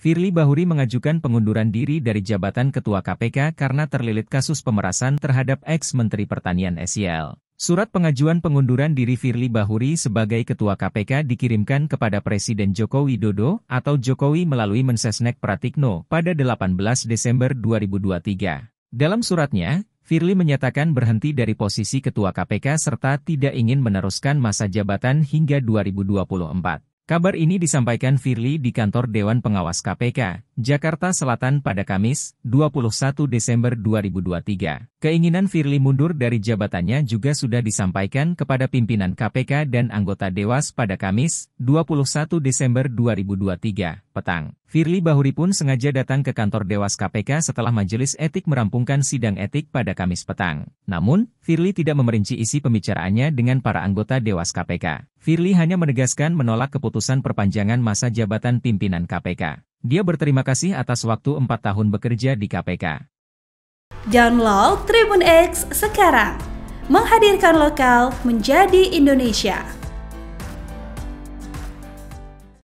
Firly Bahuri mengajukan pengunduran diri dari jabatan Ketua KPK karena terlilit kasus pemerasan terhadap ex-Menteri Pertanian SEL. Surat pengajuan pengunduran diri Firly Bahuri sebagai Ketua KPK dikirimkan kepada Presiden Joko Widodo atau Jokowi melalui Mensesnek Pratikno pada 18 Desember 2023. Dalam suratnya, Firly menyatakan berhenti dari posisi Ketua KPK serta tidak ingin meneruskan masa jabatan hingga 2024. Kabar ini disampaikan Firly di kantor Dewan Pengawas KPK, Jakarta Selatan pada Kamis, 21 Desember 2023. Keinginan Firly mundur dari jabatannya juga sudah disampaikan kepada pimpinan KPK dan anggota Dewas pada Kamis, 21 Desember 2023 petang, Firly Bahuri pun sengaja datang ke kantor Dewas KPK setelah Majelis Etik merampungkan sidang etik pada Kamis petang. Namun, Firly tidak memerinci isi pembicaraannya dengan para anggota Dewas KPK. Firly hanya menegaskan menolak keputusan perpanjangan masa jabatan pimpinan KPK. Dia berterima kasih atas waktu 4 tahun bekerja di KPK. Download Tribun X sekarang. Menghadirkan lokal menjadi Indonesia.